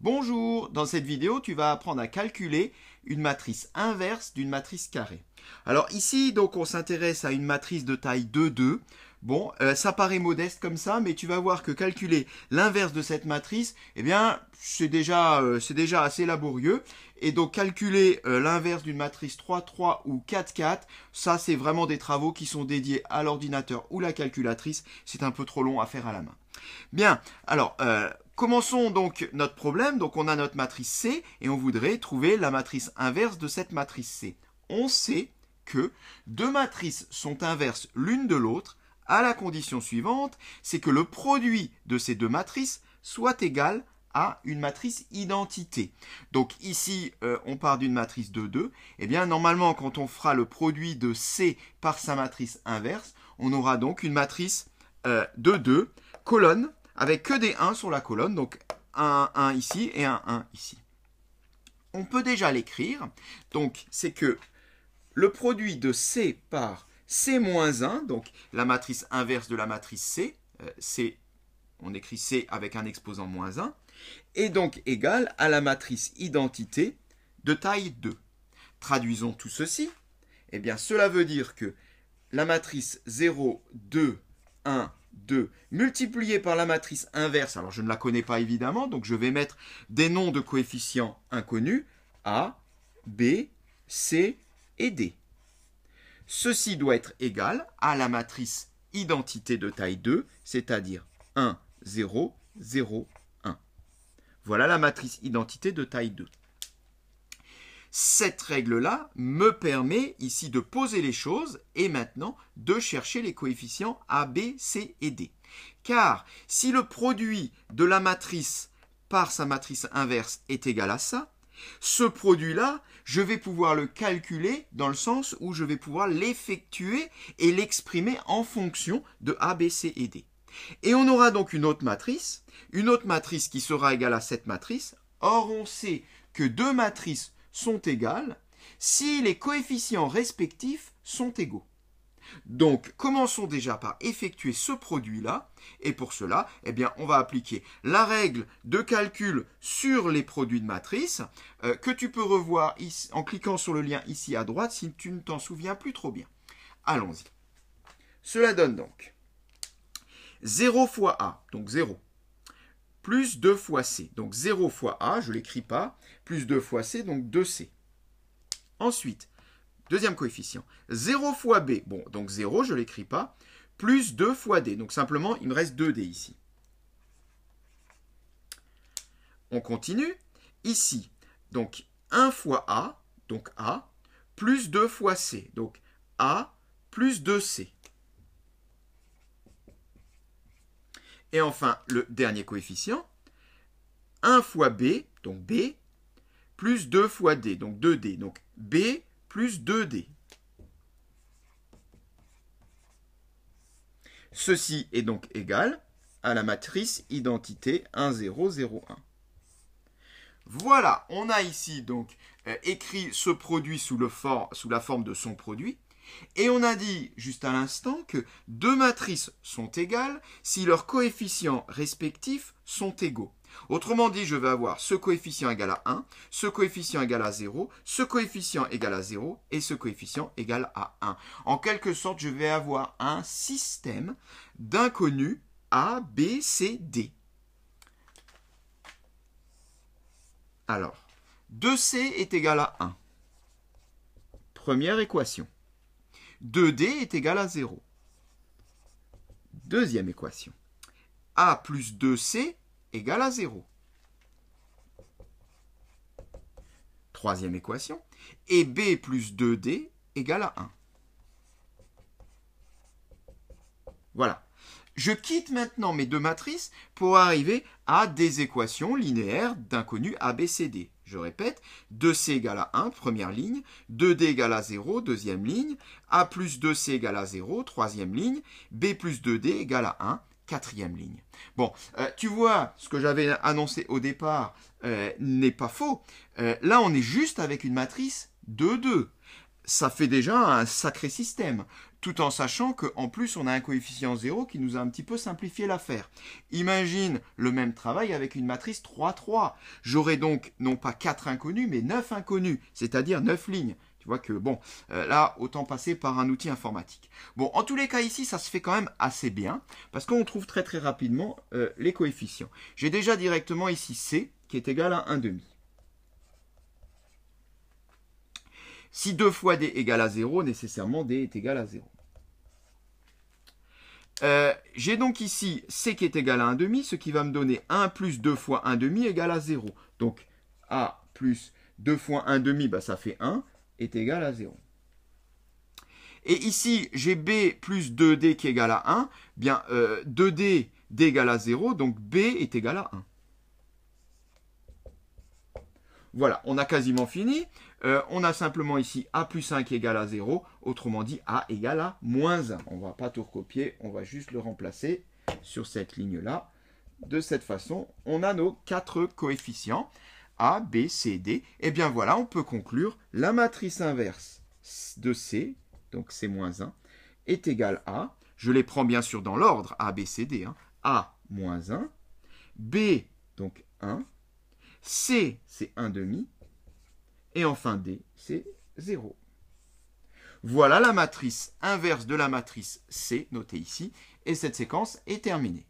Bonjour, dans cette vidéo tu vas apprendre à calculer une matrice inverse d'une matrice carrée. Alors ici donc on s'intéresse à une matrice de taille 2-2. Bon, euh, ça paraît modeste comme ça, mais tu vas voir que calculer l'inverse de cette matrice, eh bien c'est déjà, euh, déjà, assez laborieux. Et donc calculer euh, l'inverse d'une matrice 3-3 ou 4-4, ça c'est vraiment des travaux qui sont dédiés à l'ordinateur ou la calculatrice. C'est un peu trop long à faire à la main. Bien, alors Commençons donc notre problème. Donc on a notre matrice C et on voudrait trouver la matrice inverse de cette matrice C. On sait que deux matrices sont inverses l'une de l'autre à la condition suivante, c'est que le produit de ces deux matrices soit égal à une matrice identité. Donc ici, euh, on part d'une matrice de 2. et eh bien, normalement, quand on fera le produit de C par sa matrice inverse, on aura donc une matrice euh, de 2, colonne avec que des 1 sur la colonne, donc un 1 ici et un 1 ici. On peut déjà l'écrire, donc c'est que le produit de C par C-1, donc la matrice inverse de la matrice C, euh, C, on écrit C avec un exposant moins 1, est donc égal à la matrice identité de taille 2. Traduisons tout ceci. et eh bien, cela veut dire que la matrice 0, 2, 1, 2 multiplié par la matrice inverse. Alors je ne la connais pas évidemment, donc je vais mettre des noms de coefficients inconnus A, B, C et D. Ceci doit être égal à la matrice identité de taille 2, c'est-à-dire 1, 0, 0, 1. Voilà la matrice identité de taille 2. Cette règle-là me permet ici de poser les choses et maintenant de chercher les coefficients A, B, C et D. Car si le produit de la matrice par sa matrice inverse est égal à ça, ce produit-là, je vais pouvoir le calculer dans le sens où je vais pouvoir l'effectuer et l'exprimer en fonction de A, B, C et D. Et on aura donc une autre matrice, une autre matrice qui sera égale à cette matrice. Or, on sait que deux matrices sont égales si les coefficients respectifs sont égaux. Donc, commençons déjà par effectuer ce produit-là, et pour cela, eh bien, on va appliquer la règle de calcul sur les produits de matrice, euh, que tu peux revoir en cliquant sur le lien ici à droite si tu ne t'en souviens plus trop bien. Allons-y. Cela donne donc 0 fois A, donc 0, plus 2 fois C. Donc 0 fois A, je ne l'écris pas, plus 2 fois C, donc 2C. Ensuite, deuxième coefficient, 0 fois B, bon, donc 0, je ne l'écris pas, plus 2 fois D. Donc simplement, il me reste 2D ici. On continue. Ici, donc 1 fois A, donc A, plus 2 fois C, donc A plus 2C. Et enfin, le dernier coefficient, 1 fois b, donc b, plus 2 fois d, donc 2d. Donc b plus 2d. Ceci est donc égal à la matrice identité 1, 0, 0, 1. Voilà, on a ici donc euh, écrit ce produit sous, le sous la forme de son produit. Et on a dit juste à l'instant que deux matrices sont égales si leurs coefficients respectifs sont égaux. Autrement dit, je vais avoir ce coefficient égal à 1, ce coefficient égal à 0, ce coefficient égal à 0 et ce coefficient égal à 1. En quelque sorte, je vais avoir un système d'inconnus A, B, C, D. Alors, 2C est égal à 1. Première équation. 2D est égal à 0. Deuxième équation. A plus 2C égal à 0. Troisième équation. Et B plus 2D égal à 1. Voilà. Je quitte maintenant mes deux matrices pour arriver à des équations linéaires d'inconnus ABCD. Je répète, 2c égale à 1, première ligne, 2d égale à 0, deuxième ligne, a plus 2c égale à 0, troisième ligne, b plus 2d égale à 1, quatrième ligne. Bon, euh, tu vois, ce que j'avais annoncé au départ euh, n'est pas faux. Euh, là, on est juste avec une matrice 2, 2 ça fait déjà un sacré système, tout en sachant qu'en plus on a un coefficient 0 qui nous a un petit peu simplifié l'affaire. Imagine le même travail avec une matrice 3-3. J'aurais donc non pas 4 inconnus, mais 9 inconnus, c'est-à-dire 9 lignes. Tu vois que bon, euh, là, autant passer par un outil informatique. Bon, en tous les cas ici, ça se fait quand même assez bien, parce qu'on trouve très très rapidement euh, les coefficients. J'ai déjà directement ici C, qui est égal à 1,5. Si 2 fois D égale à 0, nécessairement D est égal à 0. Euh, j'ai donc ici C qui est égal à 1 demi, ce qui va me donner 1 plus 2 fois 1 demi égale à 0. Donc A plus 2 fois 1 demi, bah, ça fait 1, est égal à 0. Et ici, j'ai B plus 2D qui est égal à 1. Bien, 2D, euh, D égale à 0, donc B est égal à 1. Voilà, on a quasiment fini. Euh, on a simplement ici A plus 5 égale à 0. Autrement dit, A égale à moins 1. On ne va pas tout recopier, on va juste le remplacer sur cette ligne-là. De cette façon, on a nos quatre coefficients. A, B, C, D. Et eh bien voilà, on peut conclure la matrice inverse de C, donc C-1, moins est égale à, je les prends bien sûr dans l'ordre, A, B, C, D, hein, A, moins 1, B, donc 1, C, c'est demi, Et enfin D, c'est 0. Voilà la matrice inverse de la matrice C, notée ici, et cette séquence est terminée.